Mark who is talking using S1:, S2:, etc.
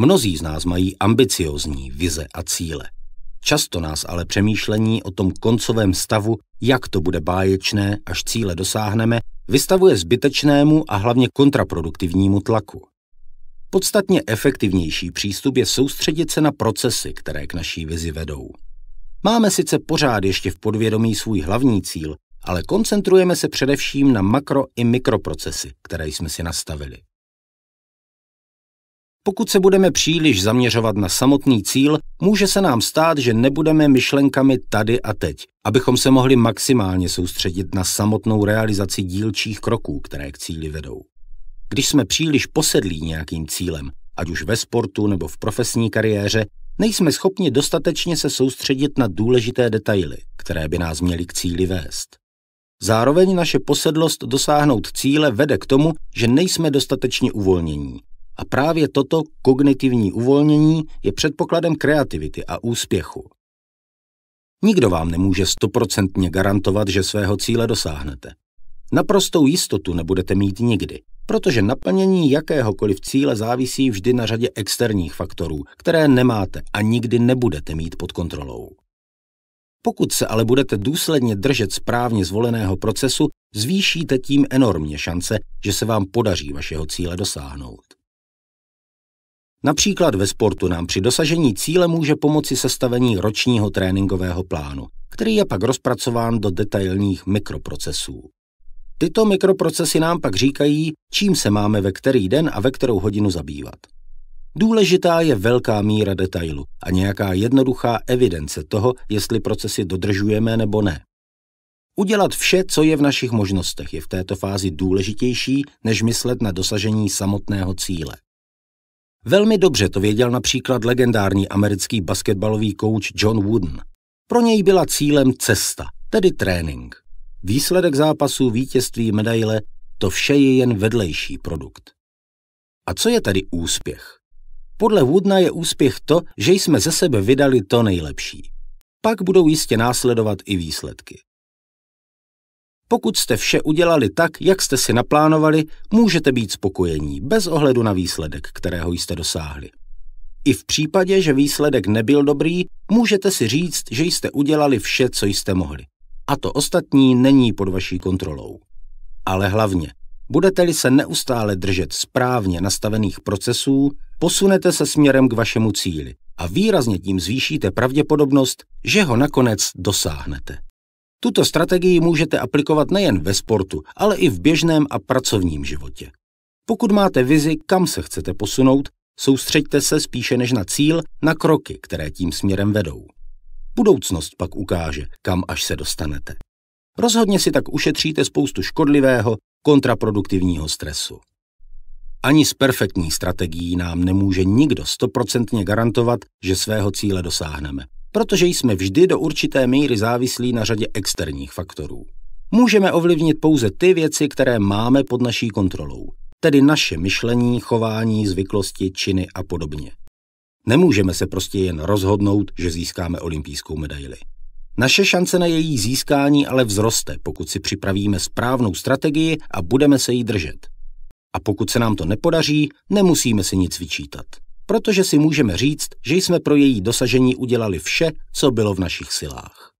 S1: Mnozí z nás mají ambiciozní vize a cíle. Často nás ale přemýšlení o tom koncovém stavu, jak to bude báječné, až cíle dosáhneme, vystavuje zbytečnému a hlavně kontraproduktivnímu tlaku. Podstatně efektivnější přístup je soustředit se na procesy, které k naší vizi vedou. Máme sice pořád ještě v podvědomí svůj hlavní cíl, ale koncentrujeme se především na makro i mikroprocesy, které jsme si nastavili. Pokud se budeme příliš zaměřovat na samotný cíl, může se nám stát, že nebudeme myšlenkami tady a teď, abychom se mohli maximálně soustředit na samotnou realizaci dílčích kroků, které k cíli vedou. Když jsme příliš posedlí nějakým cílem, ať už ve sportu nebo v profesní kariéře, nejsme schopni dostatečně se soustředit na důležité detaily, které by nás měly k cíli vést. Zároveň naše posedlost dosáhnout cíle vede k tomu, že nejsme dostatečně uvolnění a právě toto kognitivní uvolnění je předpokladem kreativity a úspěchu. Nikdo vám nemůže stoprocentně garantovat, že svého cíle dosáhnete. Naprostou jistotu nebudete mít nikdy, protože naplnění jakéhokoliv cíle závisí vždy na řadě externích faktorů, které nemáte a nikdy nebudete mít pod kontrolou. Pokud se ale budete důsledně držet správně zvoleného procesu, zvýšíte tím enormně šance, že se vám podaří vašeho cíle dosáhnout. Například ve sportu nám při dosažení cíle může pomoci sestavení ročního tréninkového plánu, který je pak rozpracován do detailních mikroprocesů. Tyto mikroprocesy nám pak říkají, čím se máme ve který den a ve kterou hodinu zabývat. Důležitá je velká míra detailu a nějaká jednoduchá evidence toho, jestli procesy dodržujeme nebo ne. Udělat vše, co je v našich možnostech, je v této fázi důležitější, než myslet na dosažení samotného cíle. Velmi dobře to věděl například legendární americký basketbalový kouč John Wooden. Pro něj byla cílem cesta, tedy trénink. Výsledek zápasu, vítězství, medaile, to vše je jen vedlejší produkt. A co je tady úspěch? Podle Woodna je úspěch to, že jsme ze sebe vydali to nejlepší. Pak budou jistě následovat i výsledky. Pokud jste vše udělali tak, jak jste si naplánovali, můžete být spokojení, bez ohledu na výsledek, kterého jste dosáhli. I v případě, že výsledek nebyl dobrý, můžete si říct, že jste udělali vše, co jste mohli. A to ostatní není pod vaší kontrolou. Ale hlavně, budete-li se neustále držet správně nastavených procesů, posunete se směrem k vašemu cíli a výrazně tím zvýšíte pravděpodobnost, že ho nakonec dosáhnete. Tuto strategii můžete aplikovat nejen ve sportu, ale i v běžném a pracovním životě. Pokud máte vizi, kam se chcete posunout, soustřeďte se spíše než na cíl, na kroky, které tím směrem vedou. Budoucnost pak ukáže, kam až se dostanete. Rozhodně si tak ušetříte spoustu škodlivého, kontraproduktivního stresu. Ani s perfektní strategií nám nemůže nikdo stoprocentně garantovat, že svého cíle dosáhneme protože jsme vždy do určité míry závislí na řadě externích faktorů. Můžeme ovlivnit pouze ty věci, které máme pod naší kontrolou, tedy naše myšlení, chování, zvyklosti, činy a podobně. Nemůžeme se prostě jen rozhodnout, že získáme olympijskou medaili. Naše šance na její získání ale vzroste, pokud si připravíme správnou strategii a budeme se jí držet. A pokud se nám to nepodaří, nemusíme si nic vyčítat protože si můžeme říct, že jsme pro její dosažení udělali vše, co bylo v našich silách.